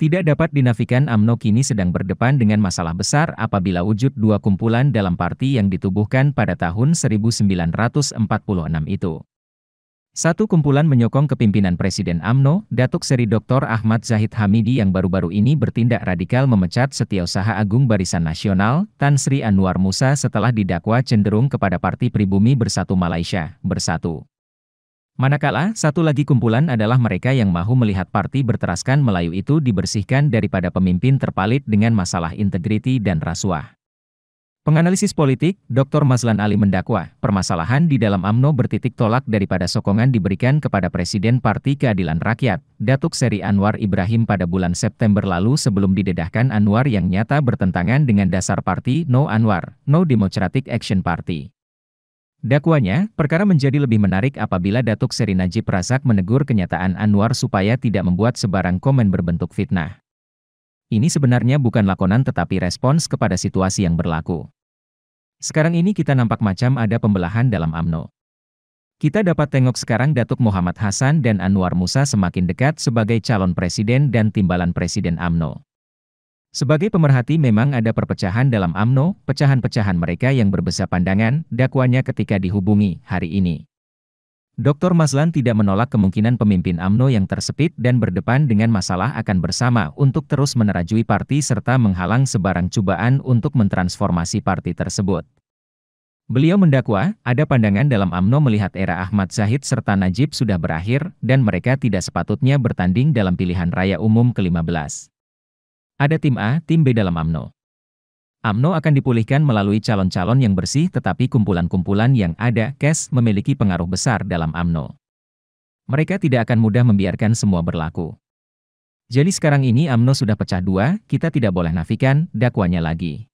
Tidak dapat dinafikan AMNO kini sedang berdepan dengan masalah besar apabila wujud dua kumpulan dalam parti yang ditubuhkan pada tahun 1946 itu. Satu kumpulan menyokong kepimpinan Presiden AMNO, Datuk Seri Dr. Ahmad Zahid Hamidi yang baru-baru ini bertindak radikal memecat Setiausaha Agung Barisan Nasional, Tan Sri Anwar Musa setelah didakwa cenderung kepada Parti Pribumi Bersatu Malaysia, Bersatu. Manakala, satu lagi kumpulan adalah mereka yang mahu melihat parti berteraskan Melayu itu dibersihkan daripada pemimpin terpalit dengan masalah integriti dan rasuah. Penganalisis politik, Dr. Mazlan Ali mendakwa, permasalahan di dalam AMNO bertitik tolak daripada sokongan diberikan kepada Presiden Parti Keadilan Rakyat, Datuk Seri Anwar Ibrahim pada bulan September lalu sebelum didedahkan Anwar yang nyata bertentangan dengan dasar parti No Anwar, No Democratic Action Party. Dakwanya, perkara menjadi lebih menarik apabila Datuk Seri Najib Razak menegur kenyataan Anwar supaya tidak membuat sebarang komen berbentuk fitnah. Ini sebenarnya bukan lakonan tetapi respons kepada situasi yang berlaku. Sekarang ini kita nampak macam ada pembelahan dalam AMNO. Kita dapat tengok sekarang Datuk Muhammad Hasan dan Anwar Musa semakin dekat sebagai calon presiden dan timbalan presiden AMNO. Sebagai pemerhati memang ada perpecahan dalam AMNO, pecahan-pecahan mereka yang berbesar pandangan, Dakwanya ketika dihubungi hari ini. Dr. Maslan tidak menolak kemungkinan pemimpin AMNO yang tersepit dan berdepan dengan masalah akan bersama untuk terus menerajui parti serta menghalang sebarang cubaan untuk mentransformasi parti tersebut. Beliau mendakwa, ada pandangan dalam AMNO melihat era Ahmad Zahid serta Najib sudah berakhir, dan mereka tidak sepatutnya bertanding dalam pilihan raya umum ke-15. Ada tim A, tim B dalam AMNO. AMNO akan dipulihkan melalui calon-calon yang bersih tetapi kumpulan-kumpulan yang ada, cash, memiliki pengaruh besar dalam AMNO. Mereka tidak akan mudah membiarkan semua berlaku. Jadi sekarang ini AMNO sudah pecah dua, kita tidak boleh nafikan dakwanya lagi.